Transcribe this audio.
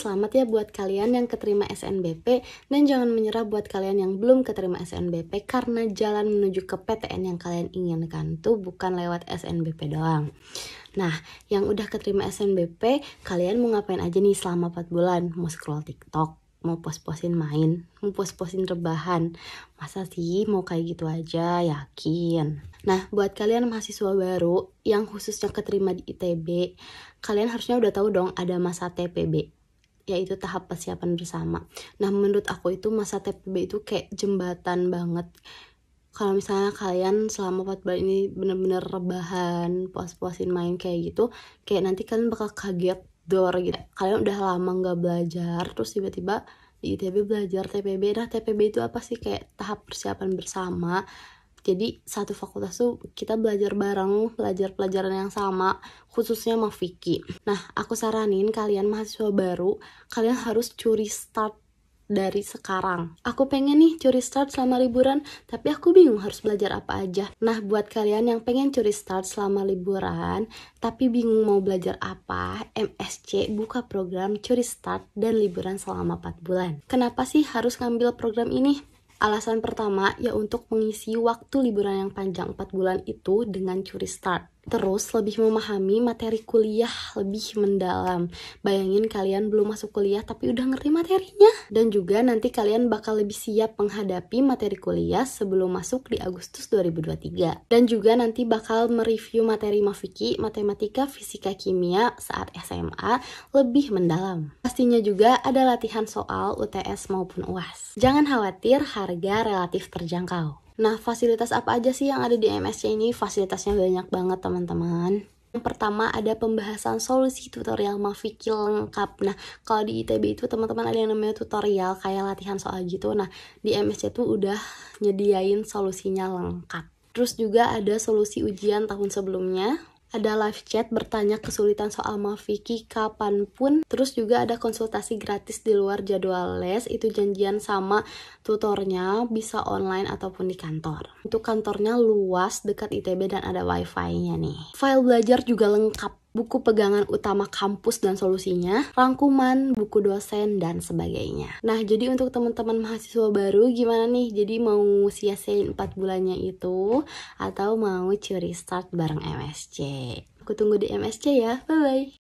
selamat ya buat kalian yang keterima SNBP dan jangan menyerah buat kalian yang belum keterima SNBP karena jalan menuju ke PTN yang kalian inginkan tuh bukan lewat SNBP doang. Nah, yang udah keterima SNBP, kalian mau ngapain aja nih selama 4 bulan? Mau scroll TikTok, mau pos-posin main, mau pos-posin rebahan. Masa sih mau kayak gitu aja, yakin. Nah, buat kalian mahasiswa baru yang khususnya keterima di ITB, kalian harusnya udah tahu dong ada masa TPB yaitu tahap persiapan bersama. Nah, menurut aku itu masa TPB itu kayak jembatan banget. Kalau misalnya kalian selama 4 bulan ini bener-bener rebahan, puas-puasin main kayak gitu, kayak nanti kalian bakal kaget door gitu. Kalian udah lama nggak belajar, terus tiba-tiba di TPB belajar TPB. Nah, TPB itu apa sih? Kayak tahap persiapan bersama jadi satu fakultas tuh kita belajar bareng belajar pelajaran yang sama khususnya sama Vicky nah aku saranin kalian mahasiswa baru kalian harus curi start dari sekarang. Aku pengen nih curi start selama liburan, tapi aku bingung harus belajar apa aja. Nah, buat kalian yang pengen curi start selama liburan, tapi bingung mau belajar apa, MSC buka program curi start dan liburan selama 4 bulan. Kenapa sih harus ngambil program ini? Alasan pertama ya untuk mengisi waktu liburan yang panjang 4 bulan itu dengan curi start terus lebih memahami materi kuliah lebih mendalam. Bayangin kalian belum masuk kuliah tapi udah ngerti materinya. Dan juga nanti kalian bakal lebih siap menghadapi materi kuliah sebelum masuk di Agustus 2023. Dan juga nanti bakal mereview materi mafiki, matematika, fisika, kimia saat SMA lebih mendalam. Pastinya juga ada latihan soal UTS maupun UAS. Jangan khawatir, harga relatif terjangkau. Nah, fasilitas apa aja sih yang ada di MSC ini? Fasilitasnya banyak banget, teman-teman. Yang pertama ada pembahasan solusi tutorial mafiki lengkap. Nah, kalau di ITB itu teman-teman ada yang namanya tutorial kayak latihan soal gitu. Nah, di MSC itu udah nyediain solusinya lengkap. Terus juga ada solusi ujian tahun sebelumnya, ada live chat bertanya kesulitan soal Mafiki kapanpun. Terus juga ada konsultasi gratis di luar jadwal les, itu janjian sama tutornya, bisa online ataupun di kantor. Untuk kantornya luas, dekat ITB dan ada wifi-nya nih. File belajar juga lengkap buku pegangan utama kampus dan solusinya, rangkuman buku dosen dan sebagainya. Nah, jadi untuk teman-teman mahasiswa baru gimana nih? Jadi mau sia-siain 4 bulannya itu atau mau curi start bareng MSC? Aku tunggu di MSC ya. Bye bye.